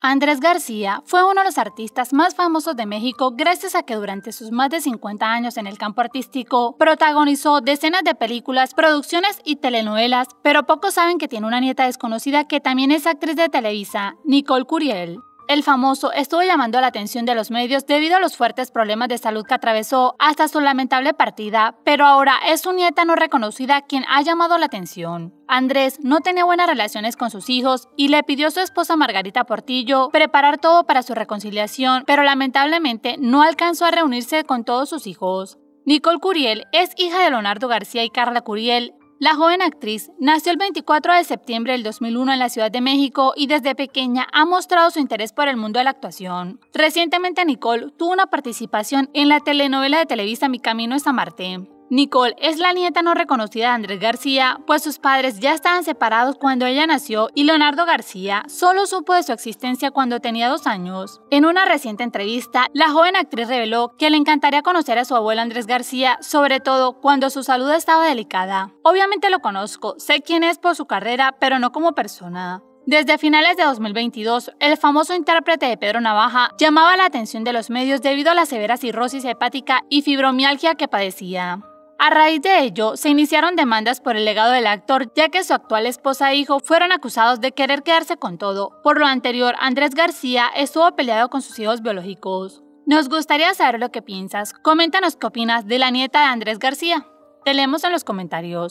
Andrés García fue uno de los artistas más famosos de México gracias a que durante sus más de 50 años en el campo artístico protagonizó decenas de películas, producciones y telenovelas, pero pocos saben que tiene una nieta desconocida que también es actriz de Televisa, Nicole Curiel el famoso estuvo llamando la atención de los medios debido a los fuertes problemas de salud que atravesó hasta su lamentable partida, pero ahora es su nieta no reconocida quien ha llamado la atención. Andrés no tenía buenas relaciones con sus hijos y le pidió a su esposa Margarita Portillo preparar todo para su reconciliación, pero lamentablemente no alcanzó a reunirse con todos sus hijos. Nicole Curiel es hija de Leonardo García y Carla Curiel, la joven actriz nació el 24 de septiembre del 2001 en la Ciudad de México y desde pequeña ha mostrado su interés por el mundo de la actuación. Recientemente Nicole tuvo una participación en la telenovela de Televisa Mi Camino es a Marte. Nicole es la nieta no reconocida de Andrés García, pues sus padres ya estaban separados cuando ella nació y Leonardo García solo supo de su existencia cuando tenía dos años. En una reciente entrevista, la joven actriz reveló que le encantaría conocer a su abuelo Andrés García, sobre todo cuando su salud estaba delicada. Obviamente lo conozco, sé quién es por su carrera, pero no como persona. Desde finales de 2022, el famoso intérprete de Pedro Navaja llamaba la atención de los medios debido a la severa cirrosis hepática y fibromialgia que padecía. A raíz de ello, se iniciaron demandas por el legado del actor, ya que su actual esposa e hijo fueron acusados de querer quedarse con todo. Por lo anterior, Andrés García estuvo peleado con sus hijos biológicos. Nos gustaría saber lo que piensas. Coméntanos qué opinas de la nieta de Andrés García. Te leemos en los comentarios.